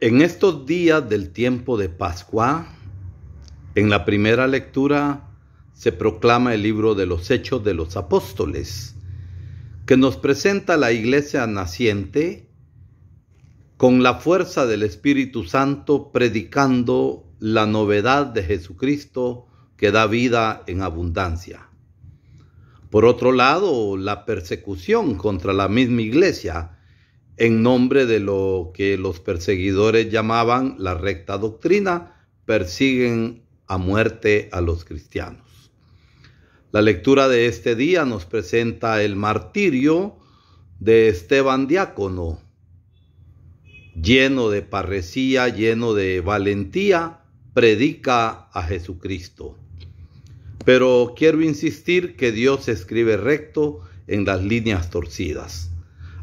En estos días del tiempo de Pascua, en la primera lectura se proclama el libro de los Hechos de los Apóstoles, que nos presenta la iglesia naciente con la fuerza del Espíritu Santo predicando la novedad de Jesucristo que da vida en abundancia. Por otro lado, la persecución contra la misma iglesia, en nombre de lo que los perseguidores llamaban la recta doctrina, persiguen a muerte a los cristianos. La lectura de este día nos presenta el martirio de Esteban Diácono, lleno de parresía, lleno de valentía, predica a Jesucristo. Pero quiero insistir que Dios escribe recto en las líneas torcidas.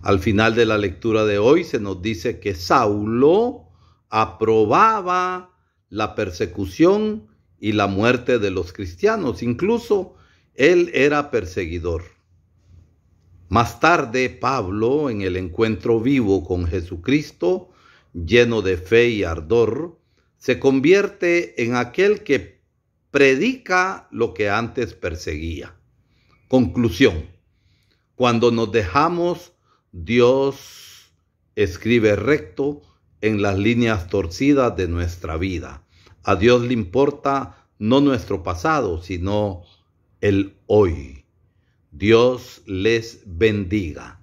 Al final de la lectura de hoy se nos dice que Saulo aprobaba la persecución y la muerte de los cristianos. Incluso él era perseguidor. Más tarde, Pablo, en el encuentro vivo con Jesucristo, lleno de fe y ardor, se convierte en aquel que predica lo que antes perseguía. Conclusión. Cuando nos dejamos Dios escribe recto en las líneas torcidas de nuestra vida. A Dios le importa no nuestro pasado, sino el hoy. Dios les bendiga.